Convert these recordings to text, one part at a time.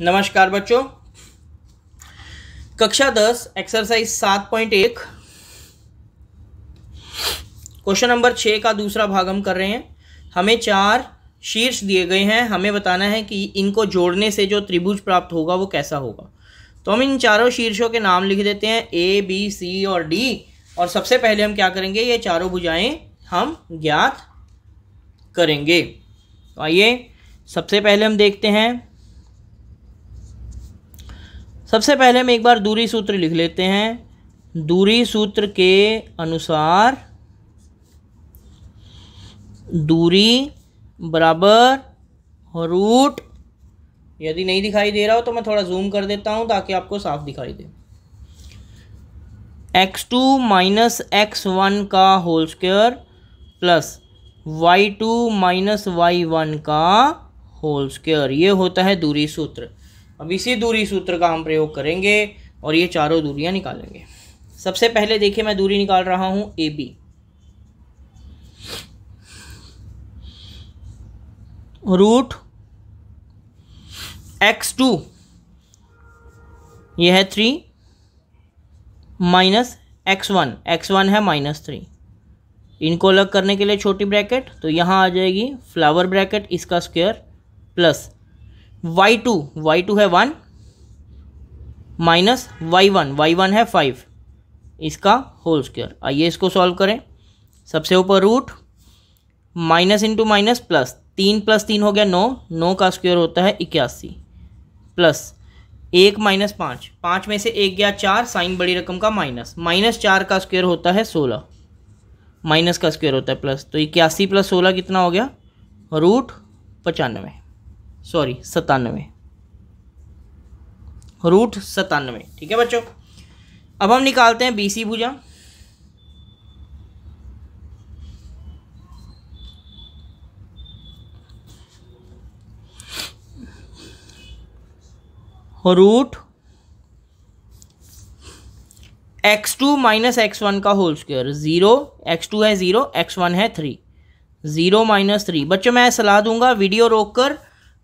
नमस्कार बच्चों कक्षा दस एक्सरसाइज सात पॉइंट एक क्वेश्चन नंबर छः का दूसरा भाग हम कर रहे हैं हमें चार शीर्ष दिए गए हैं हमें बताना है कि इनको जोड़ने से जो त्रिभुज प्राप्त होगा वो कैसा होगा तो हम इन चारों शीर्षों के नाम लिख देते हैं ए बी सी और डी और सबसे पहले हम क्या करेंगे ये चारों भुजाएं हम ज्ञात करेंगे तो आइए सबसे पहले हम देखते हैं सबसे पहले हम एक बार दूरी सूत्र लिख लेते हैं दूरी सूत्र के अनुसार दूरी बराबर रूट यदि नहीं दिखाई दे रहा हो तो मैं थोड़ा जूम कर देता हूँ ताकि आपको साफ दिखाई दे x two minus x one का whole square plus y two minus y one का होल स्क्वेयर ये होता है दूरी सूत्र अब इसी दूरी सूत्र का हम प्रयोग करेंगे और ये चारों दूरियां निकालेंगे सबसे पहले देखिए मैं दूरी निकाल रहा हूं A B root x two यह है three minus x one x one है माइनस थ्री इनको अलग करने के लिए छोटी ब्रैकेट तो यहाँ आ जाएगी फ्लावर ब्रैकेट इसका square plus y two y two है one minus y one y one है फाइव इसका होल स्क्वायर आइए इसको सॉल्व करें सबसे ऊपर root minus into minus plus तीन प्लस तीन हो गया नौ नौ का स्क्वायर होता है इक्यासी प्लस एक माइनस पाँच पाँच में से एक गया चार साइन बड़ी रकम का माइनस माइनस चार का स्क्वायर होता है सोलह माइनस का स्क्वायर होता है प्लस तो इक्यासी प्लस सोलह कितना हो गया रूट पचानवे सॉरी सतानवे रूट सतानवे ठीक है बच्चों अब हम निकालते हैं बीसी भुजा root x two minus x one का whole square zero x two है ज़ीरो एक्स वन है थ्री ज़ीरो माइनस थ्री बच्चों मैं सलाह दूंगा वीडियो रोककर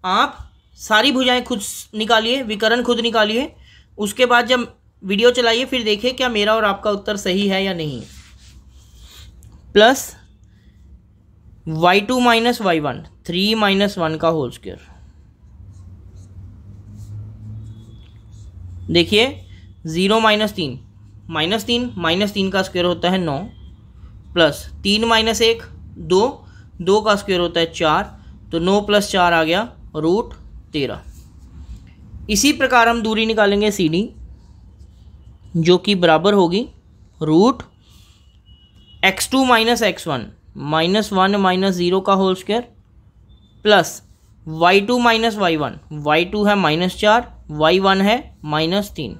आप सारी भुजाएं खुद निकालिए विकरण खुद निकालिए उसके बाद जब वीडियो चलाइए फिर देखिए क्या मेरा और आपका उत्तर सही है या नहीं plus y two minus y one three minus one का होल स्क्र देखिए ज़ीरो माइनस तीन माइनस तीन माइनस तीन का स्क्वायर होता है नौ प्लस तीन माइनस एक दो दो का स्क्वायर होता है चार तो नौ प्लस चार आ गया रूट तेरह इसी प्रकार हम दूरी निकालेंगे सी डी जो कि बराबर होगी root x two minus x one minus one minus zero का whole square plus y two minus y one y two है माइनस चार वाई वन है माइनस तीन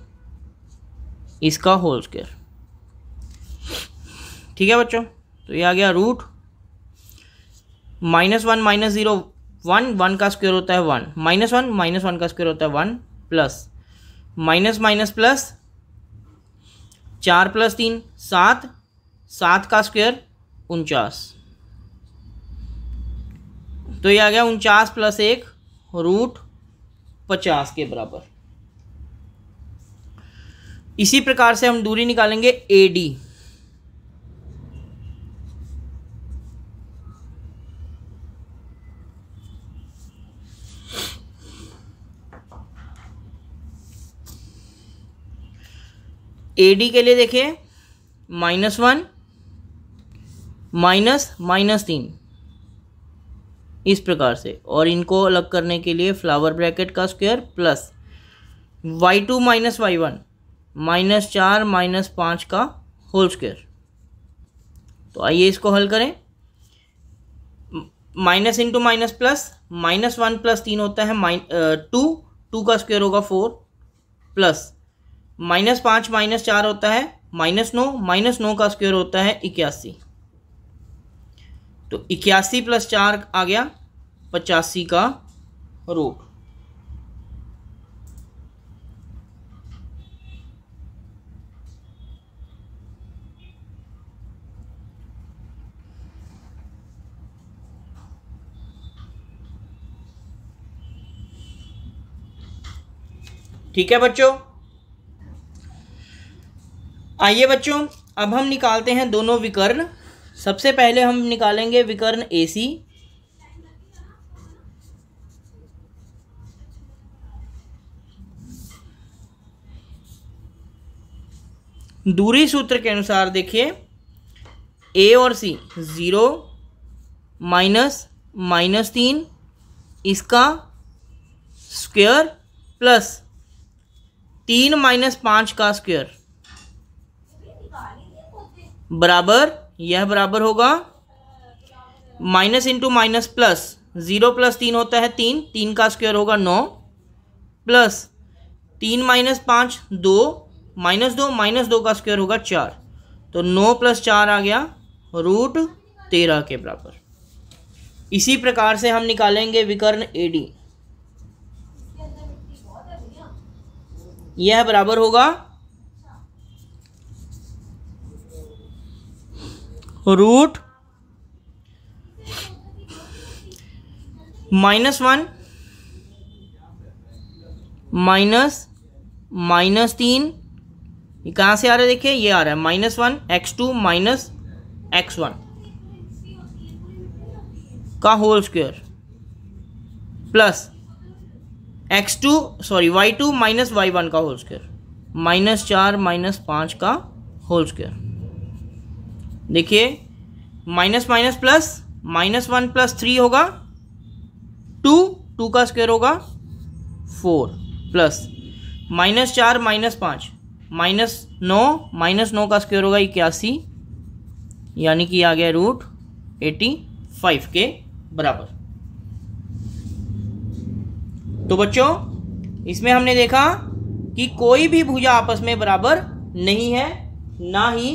इसका होल स्क्वायर ठीक है बच्चों तो ये आ गया root minus one minus zero one one का स्क्वेयर होता है one minus one minus one का स्क्वेयर होता है one plus minus minus plus चार प्लस तीन सात सात का स्क्वेयर उनचास तो ये आ गया उनचास प्लस एक रूट पचास के बराबर इसी प्रकार से हम दूरी निकालेंगे ए डी ए डी के लिए देखिए माइनस वन माइनस माइनस तीन इस प्रकार से और इनको अलग करने के लिए फ्लावर ब्रैकेट का square plus y two minus y one minus चार माइनस पाँच का होल स्क्वायर तो आइए इसको हल करें minus into minus plus minus one plus तीन होता है माइन टू टू का स्क्वायर होगा फोर प्लस माइनस पाँच माइनस चार होता है माइनस नौ माइनस नौ का स्क्वायर होता है इक्यासी तो इक्यासी प्लस चार आ गया पचासी का रूट ठीक है बच्चों आइए बच्चों अब हम निकालते हैं दोनों विकर्ण सबसे पहले हम निकालेंगे विकर्ण ए सी दूरी सूत्र के अनुसार देखिए ए और सी ज़ीरो माइनस माइनस तीन इसका स्क्वेयर प्लस तीन माइनस पाँच का स्क्वेयर बराबर यह बराबर होगा minus into minus plus zero plus तीन होता है तीन तीन का स्क्वायर होगा नौ प्लस तीन माइनस पाँच दो माइनस दो माइनस दो का स्क्वायर होगा चार तो नौ प्लस चार आ गया रूट तेरह के बराबर इसी प्रकार से हम निकालेंगे विकर्ण ए डी यह बराबर होगा root minus one minus minus तीन ये कहाँ से आ रहा है देखिए ये आ रहा है minus one x two minus x one का whole square plus x two sorry y two minus y one का होल स्क्वायर माइनस चार माइनस पाँच का होल स्क्वायर देखिए minus minus plus minus one plus three होगा two two का square होगा four plus minus चार माइनस पाँच माइनस नौ माइनस नौ का स्क्वायर होगा इक्यासी यानी कि आ गया रूट एटी फाइव के बराबर तो बच्चों इसमें हमने देखा कि कोई भी भुजा आपस में बराबर नहीं है ना ही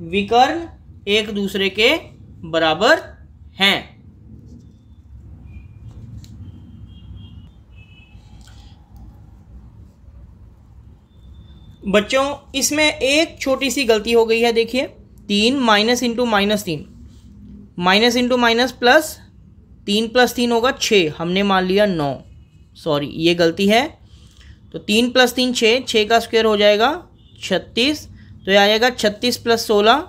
विकर्ण एक दूसरे के बराबर हैं बच्चों इसमें एक छोटी सी गलती हो गई है देखिए तीन माइनस इंटू माइनस तीन माइनस इंटू माइनस प्लस तीन प्लस तीन होगा छः हमने मान लिया नौ सॉरी ये गलती है तो तीन प्लस तीन छः छः का स्क्वायर हो जाएगा छत्तीस तो यह आएगा छत्तीस प्लस सोलह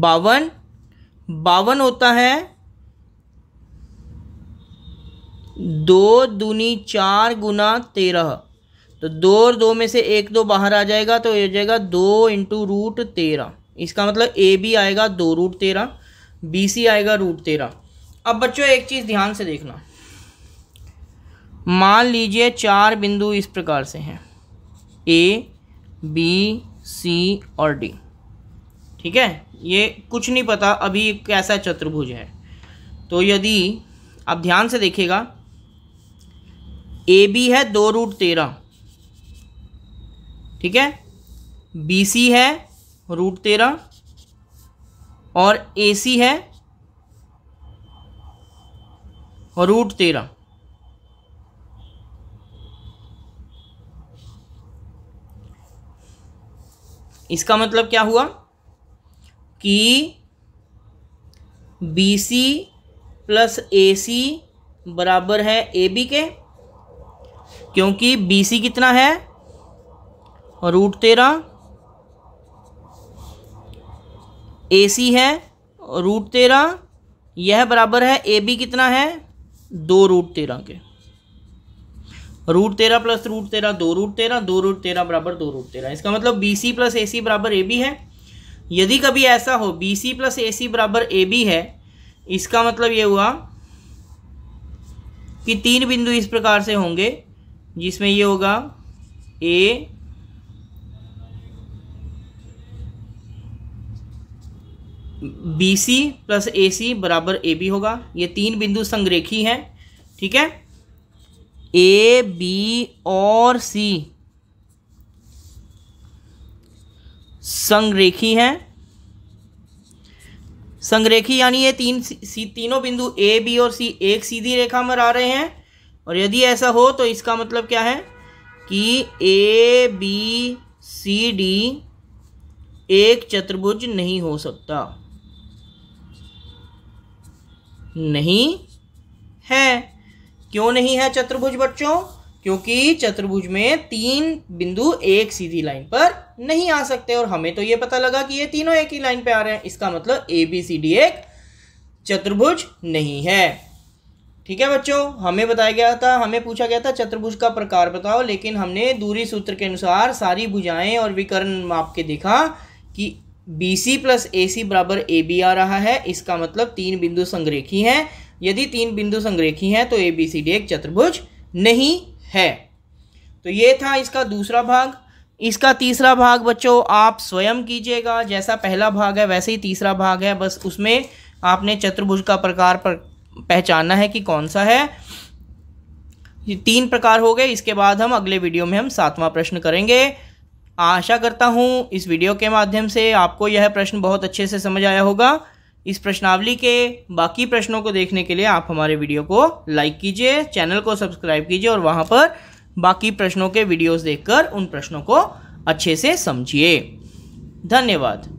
बावन बावन होता है दो दूनी चार गुना तेरह तो दो और दो में से एक दो बाहर आ जाएगा तो ये जाएगा दो इंटू रूट तेरह इसका मतलब ए बी आएगा दो रूट तेरह बी सी आएगा रूट तेरह अब बच्चों एक चीज़ ध्यान से देखना मान लीजिए चार बिंदु इस प्रकार से हैं ए बी सी और डी ठीक है ये कुछ नहीं पता अभी कैसा चतुर्भुज है तो यदि आप ध्यान से देखिएगा ए बी है दो रूट तेरह ठीक है बी सी है रूट तेरह और ए सी है रूट तेरह इसका मतलब क्या हुआ कि बी सी प्लस ए सी बराबर है ए बी के क्योंकि बी सी कितना है रूट तेरह ए सी है रूट तेरह यह बराबर है ए बी कितना है दो रूट तेरह के रूट तेरह प्लस रूट तेरह दो रूट तेरह दो रूट तेरह बराबर दो रूट तेरह इसका मतलब बी सी प्लस ए सी बराबर ए बी है यदि कभी ऐसा हो बी सी प्लस ए सी बराबर ए बी है इसका मतलब ये हुआ कि तीन बिंदु इस प्रकार से होंगे जिसमें ये होगा ए बी सी प्लस ए सी बराबर ए बी होगा ये तीन बिंदु संग्रेखी हैं ठीक है ए बी और सी संगरेखी हैं संगरेखी यानी ये तीन सी तीनों बिंदु ए बी और सी एक सीधी रेखा में आ रहे हैं और यदि ऐसा हो तो इसका मतलब क्या है कि ए बी सी डी एक चतुर्भुज नहीं हो सकता नहीं है क्यों नहीं है चतुर्भुज बच्चों क्योंकि चतुर्भुज में तीन बिंदु एक सीधी लाइन पर नहीं आ सकते और हमें तो यह पता लगा कि ये तीनों एक ही लाइन पर आ रहे हैं इसका मतलब ए बी सी डी एक चतुर्भुज नहीं है ठीक है बच्चों हमें बताया गया था हमें पूछा गया था चतुर्भुज का प्रकार बताओ लेकिन हमने दूरी सूत्र के अनुसार सारी भुजाएं और विकर्ण माप के देखा कि बी सी प्लस ए सी बराबर ए बी आ रहा है इसका मतलब तीन बिंदु संग्रेखी हैं यदि तीन बिंदु संग्रेखी हैं तो ए बी सी डी एक चतुर्भुज नहीं है तो ये था इसका दूसरा भाग इसका तीसरा भाग बच्चों आप स्वयं कीजिएगा जैसा पहला भाग है वैसे ही तीसरा भाग है बस उसमें आपने चतुर्भुज का प्रकार पर पहचानना है कि कौन सा है ये तीन प्रकार हो गए इसके बाद हम अगले वीडियो में हम सातवां प्रश्न करेंगे आशा करता हूँ इस वीडियो के माध्यम से आपको यह प्रश्न बहुत अच्छे से समझ आया होगा इस प्रश्नावली के बाकी प्रश्नों को देखने के लिए आप हमारे वीडियो को लाइक कीजिए चैनल को सब्सक्राइब कीजिए और वहाँ पर बाकी प्रश्नों के वीडियोस देखकर उन प्रश्नों को अच्छे से समझिए धन्यवाद